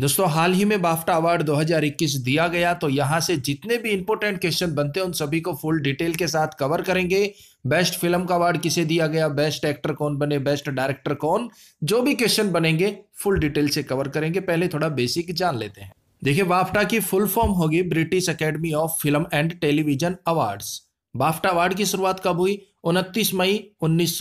दोस्तों हाल ही में BAFTA award 2021 दिया गया तो यहाँ से जितने भी इंपोर्टेंट क्वेश्चन बनते हैं उन सभी को फुल डिटेल के साथ कवर करेंगे बेस्ट फिल्म का अवार्ड किसे दिया गया बेस्ट एक्टर कौन बने बेस्ट डायरेक्टर कौन जो भी क्वेश्चन बनेंगे फुल डिटेल से कवर करेंगे पहले थोड़ा बेसिक जान लेते हैं देखिये बाफ्टा की फुल फॉर्म होगी British Academy of Film and Television award BAFTA award की शुरुआत कब हुई उनतीस मई उन्नीस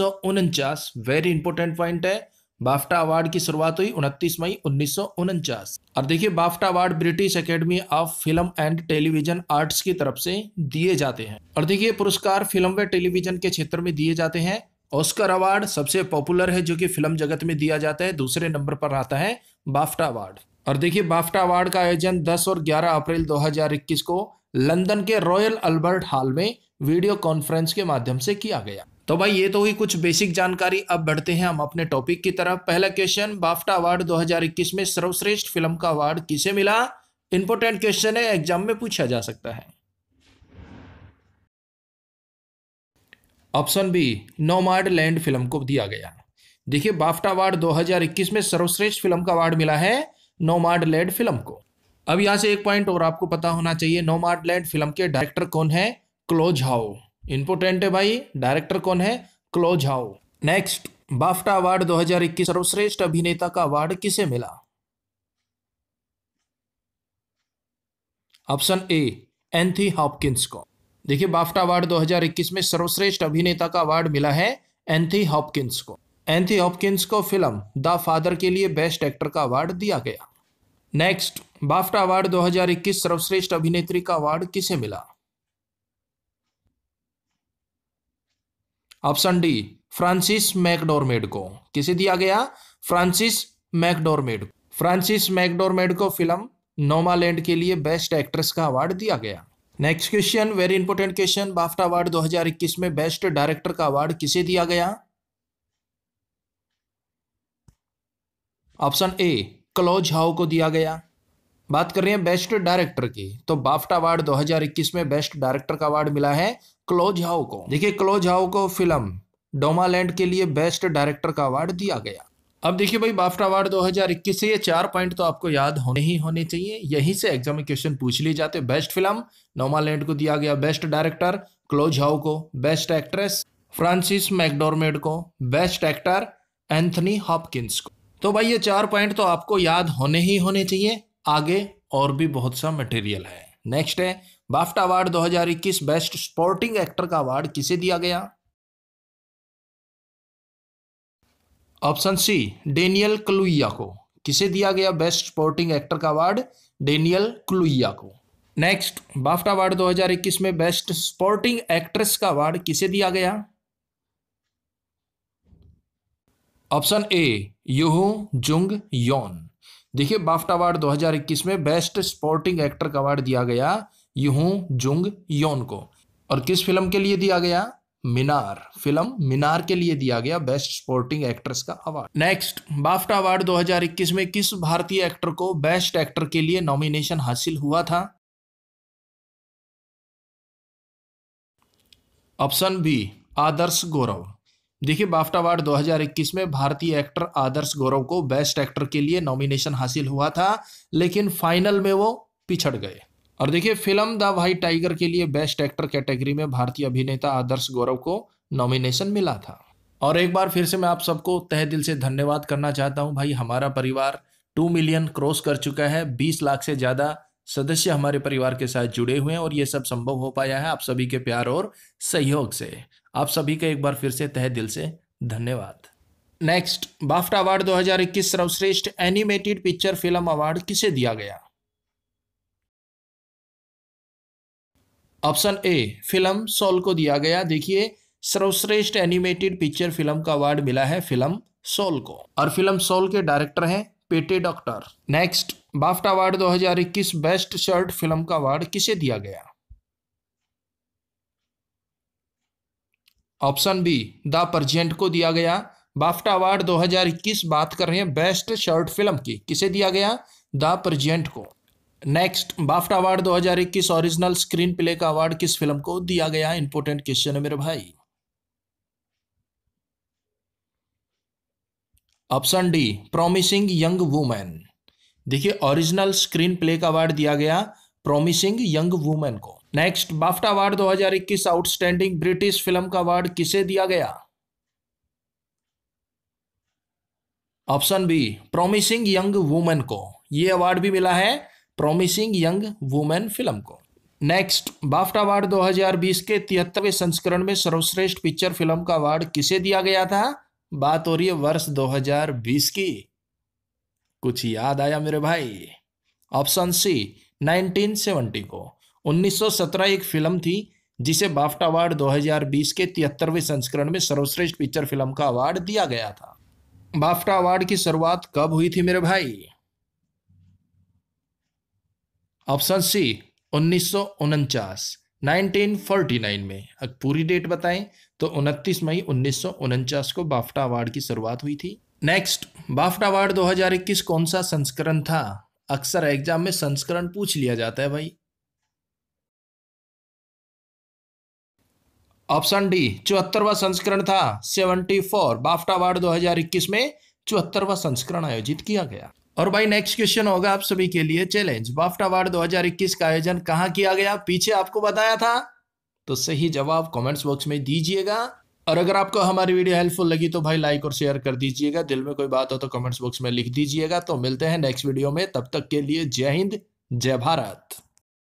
वेरी इंपोर्टेंट पॉइंट है बाफ्टा अवार्ड की शुरुआत हुई उनतीस मई उन्नीस और देखिए BAFTA award British Academy of Film and Television Arts की तरफ से दिए जाते हैं और देखिए पुरस्कार फिल्म व टेलीविजन के क्षेत्र में दिए जाते हैं ऑस्कर अवार्ड सबसे पॉपुलर है जो कि फिल्म जगत में दिया जाता है दूसरे नंबर पर आता है बाफ्टा अवार्ड और देखिए बाफ्टा अवार्ड का आयोजन 10 और 11 अप्रैल 2021 को लंदन के रॉयल अल्बर्ट हॉल में वीडियो कॉन्फ्रेंस के माध्यम से किया गया तो भाई ये तो हुई कुछ बेसिक जानकारी अब बढ़ते हैं हम अपने टॉपिक की तरफ पहला क्वेश्चन बाफ्टा अवार्ड 2021 में सर्वश्रेष्ठ फिल्म का अवार्ड किसे मिला इंपोर्टेंट क्वेश्चन है एग्जाम में पूछा जा सकता है option B Nomadland film को दिया गया देखिए बाफ्टा अवार्ड 2021 में सर्वश्रेष्ठ फिल्म का अवार्ड मिला है नोमार्ड लैंड फिल्म को अब यहां से एक पॉइंट और आपको पता होना चाहिए नोमार्ड लैंड फिल्म के डायरेक्टर कौन है क्लोज हाउ इंपोर्टेंट है भाई डायरेक्टर कौन है क्लोज हाउ नेक्स्ट बाफ्टा अवार्ड 2021 सर्वश्रेष्ठ अभिनेता का अवार्ड किसे मिला ऑप्शन ए एंथी हॉपकिंस को देखिए बाफ्टा अवार्ड 2021 में सर्वश्रेष्ठ अभिनेता का अवार्ड मिला है एंथी हॉपकिंस को एंथी हॉपकिंस को फिल्म द फादर के लिए बेस्ट एक्टर का अवार्ड दिया गया नेक्स्ट बाफ्टा अवार्ड 2021 सर्वश्रेष्ठ अभिनेत्री का अवार्ड किसे मिला ऑप्शन डी फ्रांसिस मैकडोरमेड को किसे दिया गया फ्रांसिस मैकडोरमेड फ्रांसिस मैकडोरमेड को फिल्म नोमालैंड के लिए बेस्ट एक्ट्रेस का अवार्ड दिया गया next question very important question BAFTA award 2021 में बेस्ट डायरेक्टर का अवार्ड किसे दिया गया ऑप्शन ए क्लोज हाउ को दिया गया बात कर रहे हैं बेस्ट डायरेक्टर की तो बाफ्टा अवार्ड 2021 में बेस्ट डायरेक्टर का अवार्ड मिला है क्लोज हाउ को देखिए क्लोज हाउ को फिल्म डोमालैंड के लिए बेस्ट डायरेक्टर का अवार्ड दिया गया अब देखिए भाई बाफ्टा अवार्ड 2021 से ये चार पॉइंट तो आपको याद होने ही होने चाहिए यहीं से एग्जाम में क्वेश्चन पूछ लिए जाते बेस्ट फिल्म नोमालैंड को दिया गया बेस्ट डायरेक्टर क्लोज हाउ को बेस्ट एक्ट्रेस फ्रांसिस मैकडोरमेड को बेस्ट एक्टर एंथनी हॉपकिंस को तो भाई ये चार पॉइंट तो आपको याद होने ही होने चाहिए आगे और भी बहुत सा मटेरियल है नेक्स्ट है BAFTA award 2021 best supporting actor का अवार्ड किसे दिया गया ऑप्शन सी डेनियल क्लुइया को किसे दिया गया बेस्ट स्पोर्टिंग एक्टर का अवार्ड डेनियल क्लुइया को नेक्स्ट बाफ्टा अवार्ड 2021 में बेस्ट स्पोर्टिंग एक्ट्रेस का अवार्ड किसे दिया गया ऑप्शन ए यूहू जुंग योन देखिए बाफ्टा अवार्ड 2021 में बेस्ट स्पोर्टिंग एक्टर का अवार्ड दिया गया यूहू जुंग योन को और किस फिल्म के लिए दिया गया मीनार फिल्म मीनार के लिए दिया गया बेस्ट स्पोर्टिंग एक्ट्रेस का अवार्ड नेक्स्ट बाफ्टा अवार्ड 2021 में किस भारतीय एक्टर को बेस्ट एक्टर के लिए नॉमिनेशन हासिल हुआ था ऑप्शन बी आदर्श गौरव देखिए बाफ्टा अवार्ड 2021 में भारतीय एक्टर आदर्श गौरव को बेस्ट एक्टर के लिए नॉमिनेशन हासिल हुआ था लेकिन फाइनल में वो पिछड़ गए और देखिए फिल्म द भाई टाइगर के लिए बेस्ट एक्टर कैटेगरी में भारतीय अभिनेता आदर्श गौरव को नॉमिनेशन मिला था और एक बार फिर से मैं आप सबको तह दिल से धन्यवाद करना चाहता हूँ भाई हमारा परिवार टू मिलियन क्रॉस कर चुका है बीस लाख से ज़्यादा सदस्य हमारे परिवार के साथ जुड़े हुए हैं और ये सब संभव हो पाया है आप सभी के प्यार और सहयोग से आप सभी का एक बार फिर से तहे दिल से धन्यवाद नेक्स्ट बाफ्टा अवार्ड 2021 सर्वश्रेष्ठ एनिमेटेड पिक्चर फिल्म अवार्ड किसे दिया गया ऑप्शन ए फिल्म सोल को दिया गया देखिए सर्वश्रेष्ठ एनिमेटेड पिक्चर फिल्म का अवार्ड मिला है फिल्म सोल को और फिल्म सोल के डायरेक्टर हैं Pete Docter next BAFTA award 2021 best short film का अवार्ड किसे दिया गया ऑप्शन बी द प्रजेंट को दिया गया बाफ्टा अवार्ड 2021 बात कर रहे हैं बेस्ट शॉर्ट फिल्म की किसे दिया गया द प्रजेंट को next BAFTA award 2021 original screenplay का अवार्ड किस फिल्म को दिया गया इंपोर्टेंट क्वेश्चन है मेरे भाई option D promising young women देखिए ओरिजिनल स्क्रीन प्ले का अवार्ड दिया गया प्रोमिसिंग यंग वुमेन को next BAFTA award 2021 outstanding British film का अवार्ड किसे दिया गया option B promising young women को यह अवार्ड भी मिला है प्रोमिसिंग यंग वुमेन फिल्म को नेक्स्ट बाफ्टा अवार्ड 2020 के तिहत्तरवे संस्करण में सर्वश्रेष्ठ पिक्चर फिल्म का अवार्ड किसे दिया गया था बात हो रही है वर्ष 2020 की कुछ याद आया मेरे भाई ऑप्शन सी 1970 को 1917 एक फिल्म थी जिसे बाफ्टा अवार्ड 2020 के तिहत्तरवें संस्करण में सर्वश्रेष्ठ पिक्चर फिल्म का अवार्ड दिया गया था बाफ्टा अवार्ड की शुरुआत कब हुई थी मेरे भाई ऑप्शन सी उन्नीस 1949 में अब पूरी डेट बताएं तो 29 मई उन्नीस को बाफ्टा अवार्ड की शुरुआत हुई थी नेक्स्ट बाफ्टा अवार्ड 2021 कौन सा संस्करण था अक्सर एग्जाम में संस्करण पूछ लिया जाता है भाई ऑप्शन डी चौहत्तरवा संस्करण था सेवेंटी फोर बाफ्टा अवार्ड इक्कीस में चौहत्तरवा संस्करण आयोजित किया गया और भाई नेक्स्ट क्वेश्चन होगा आप सभी के लिए चैलेंज बाफ्टा अवार्ड 2021 का आयोजन कहाँ किया गया पीछे आपको बताया था तो सही जवाब कमेंट्स बॉक्स में दीजिएगा और अगर आपको हमारी वीडियो हेल्पफुल लगी तो भाई लाइक और शेयर कर दीजिएगा दिल में कोई बात हो तो कमेंट्स बॉक्स में लिख दीजिएगा तो मिलते हैं नेक्स्ट वीडियो में तब तक के लिए जय हिंद जय भारत